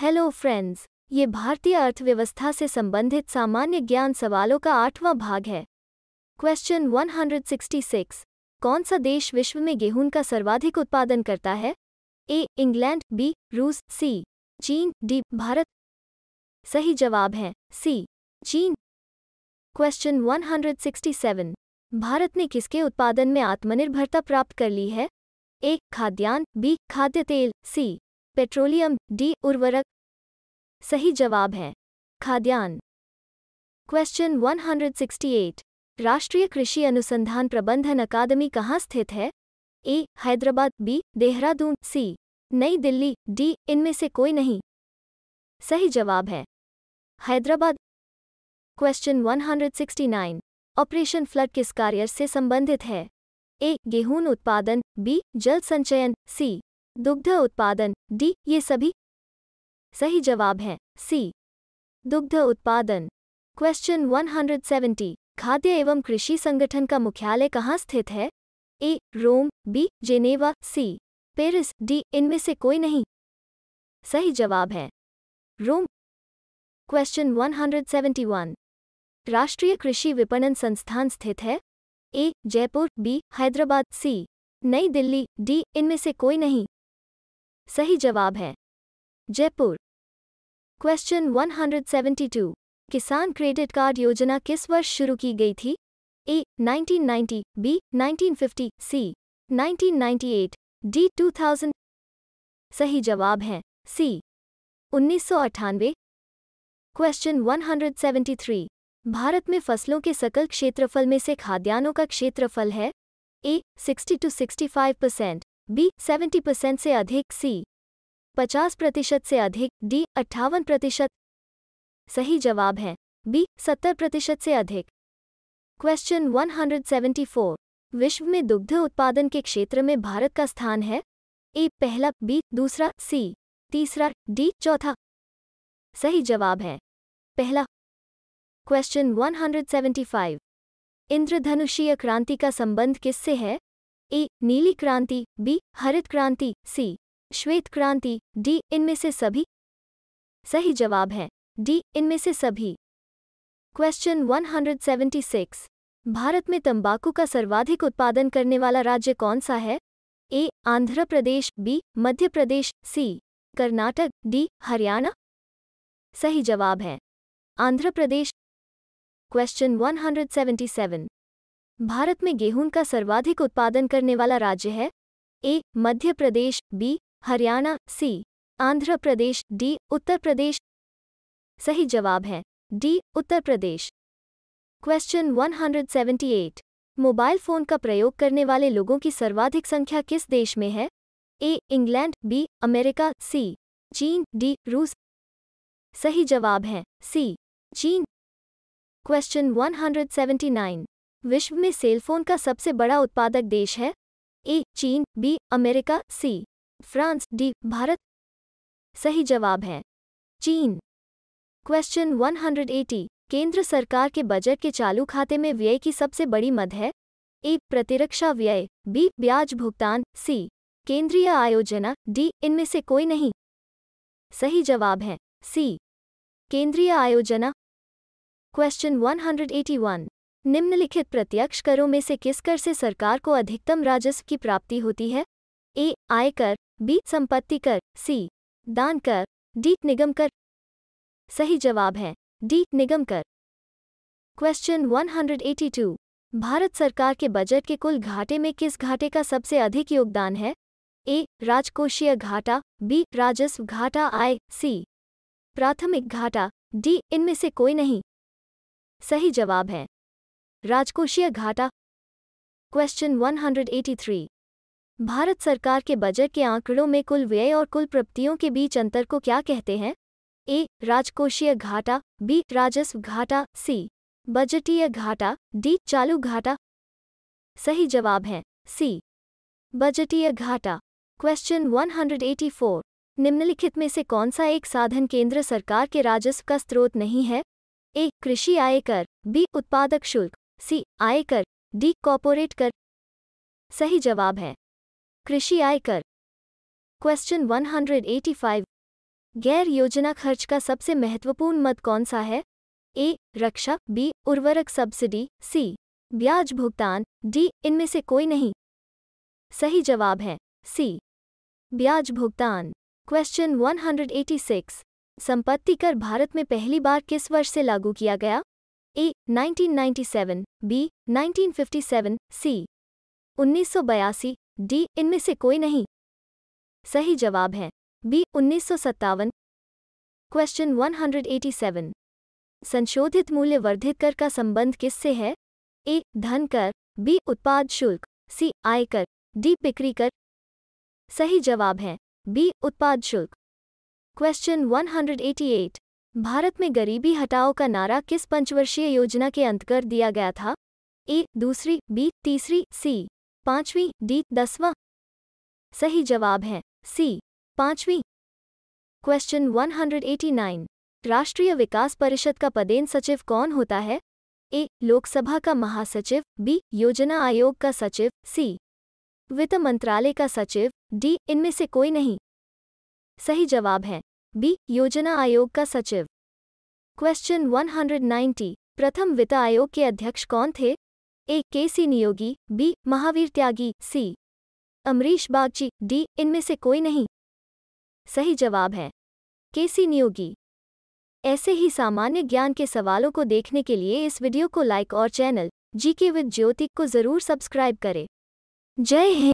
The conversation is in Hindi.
हेलो फ्रेंड्स ये भारतीय अर्थव्यवस्था से संबंधित सामान्य ज्ञान सवालों का आठवां भाग है क्वेश्चन 166 कौन सा देश विश्व में गेहूं का सर्वाधिक उत्पादन करता है ए इंग्लैंड बी रूस सी चीन डी भारत सही जवाब है सी चीन क्वेश्चन 167 भारत ने किसके उत्पादन में आत्मनिर्भरता प्राप्त कर ली है ए खाद्यान्न बी खाद्य तेल सी पेट्रोलियम डी उर्वरक सही जवाब है खाद्यान्न क्वेश्चन 168 राष्ट्रीय कृषि अनुसंधान प्रबंधन अकादमी कहाँ स्थित है A Hyderabad B Dehradun C नई दिल्ली डी इनमें से कोई नहीं सही जवाब है हैदराबाद क्वेश्चन 169 ऑपरेशन फ्लड किस कार्य से संबंधित है ए गेहूं उत्पादन बी जल संचयन सी दुग्ध उत्पादन डी ये सभी सही जवाब हैं सी दुग्ध उत्पादन क्वेश्चन 170 खाद्य एवं कृषि संगठन का मुख्यालय कहाँ स्थित है A Rome B Geneva C Paris D इनमें से कोई नहीं सही जवाब है रोम क्वेश्चन 171 राष्ट्रीय कृषि विपणन संस्थान स्थित है A Jaipur B Hyderabad C नई दिल्ली डी इनमें से कोई नहीं सही जवाब है जयपुर क्वेश्चन 172 किसान क्रेडिट कार्ड योजना किस वर्ष शुरू की गई थी ए 1990 बी 1950 सी 1998 डी 2000 सही जवाब है सी उन्नीस क्वेश्चन 173 भारत में फसलों के सकल क्षेत्रफल में से खाद्यान्नों का क्षेत्रफल है A 60 to 65 percent B 70 percent से अधिक सी 50 प्रतिशत से अधिक डी अट्ठावन प्रतिशत सही जवाब है बी 70 प्रतिशत से अधिक क्वेश्चन 174 विश्व में दुग्ध उत्पादन के क्षेत्र में भारत का स्थान है ए पहला बी दूसरा सी तीसरा डी चौथा सही जवाब है पहला क्वेश्चन 175 इंद्रधनुषीय क्रांति का संबंध किससे है ए नीली क्रांति बी हरित क्रांति सी श्वेत क्रांति डी इनमें से सभी सही जवाब है डी इनमें से सभी क्वेश्चन 176 भारत में तंबाकू का सर्वाधिक उत्पादन करने वाला राज्य कौन सा है A Andhra Pradesh B Madhya Pradesh C Karnataka D Haryana सही जवाब है आंध्र प्रदेश क्वेश्चन 177 भारत में गेहूं का सर्वाधिक उत्पादन करने वाला राज्य है A Madhya Pradesh B Haryana C Andhra Pradesh D Uttar Pradesh सही जवाब है D Uttar Pradesh question 178 mobile phone का प्रयोग करने वाले लोगों की सर्वाधिक संख्या किस देश में है A England B America C चीन डी रूस सही जवाब है सी चीन क्वेश्चन 179 विश्व में सेलफोन का सबसे बड़ा उत्पादक देश है ए चीन B America C France D Bharat सही जवाब है चीन क्वेश्चन 180 केंद्र सरकार के बजट के चालू खाते में व्यय की सबसे बड़ी मद है ए प्रतिरक्षा व्यय बी ब्याज भुगतान सी केंद्रीय आयोजना डी इनमें से कोई नहीं सही जवाब है सी केंद्रीय आयोजना क्वेश्चन 181 निम्नलिखित प्रत्यक्ष करों में से किस कर से सरकार को अधिकतम राजस्व की प्राप्ति होती है ए आयकर बी संपत्ति कर सी दान कर डी निगम कर सही जवाब है डी निगम कर क्वेश्चन 182 भारत सरकार के बजट के कुल घाटे में किस घाटे का सबसे अधिक योगदान है ए राजकोषीय घाटा बी राजस्व घाटा आय सी प्राथमिक घाटा डी इनमें से कोई नहीं सही जवाब है राजकोषीय घाटा क्वेश्चन 183 भारत सरकार के बजट के आंकड़ों में कुल व्यय और कुल प्रप्तियों के बीच अंतर को क्या कहते हैं ए राजकोषीय घाटा बी राजस्व घाटा सी बजटीय घाटा डी चालू घाटा सही जवाब है सी बजटीय घाटा क्वेश्चन 184 निम्नलिखित में से कौन सा एक साधन केंद्र सरकार के राजस्व का स्रोत नहीं है ए कृषि आयकर बी उत्पादक शुल्क सी आयकर डी कॉपोरेट कर सही जवाब है कृषि आयकर क्वेश्चन 185 गैर योजना खर्च का सबसे महत्वपूर्ण मत कौन सा है ए रक्षा बी उर्वरक सब्सिडी सी ब्याज भुगतान डी इनमें से कोई नहीं सही जवाब है सी ब्याज भुगतान क्वेश्चन 186 संपत्ति कर भारत में पहली बार किस वर्ष से लागू किया गया ए 1997, बी 1957, सी 1982, डी इनमें से कोई नहीं सही जवाब है बी उन्नीस क्वेश्चन 187 संशोधित मूल्य वर्धित कर का संबंध किससे है ए धन कर बी उत्पाद शुल्क सी आयकर डी बिक्री कर सही जवाब है बी उत्पाद शुल्क क्वेश्चन 188 भारत में गरीबी हटाओ का नारा किस पंचवर्षीय योजना के अंत कर दिया गया था ए दूसरी बी तीसरी सी पांचवी डी दसवां सही जवाब है सी पांचवी क्वेश्चन 189 राष्ट्रीय विकास परिषद का पदेन सचिव कौन होता है ए लोकसभा का महासचिव बी योजना आयोग का सचिव सी वित्त मंत्रालय का सचिव डी इनमें से कोई नहीं सही जवाब है बी योजना आयोग का सचिव क्वेश्चन 190 प्रथम वित्त आयोग के अध्यक्ष कौन थे A K C Neogi B Mahavir Tyagi C Amrish Bagchi D इनमें से कोई नहीं सही जवाब है के सी नियोगी ऐसे ही सामान्य ज्ञान के सवालों को देखने के लिए इस वीडियो को लाइक और चैनल जीके विद ज्योतिक को ज़रूर सब्सक्राइब करें जय हिंद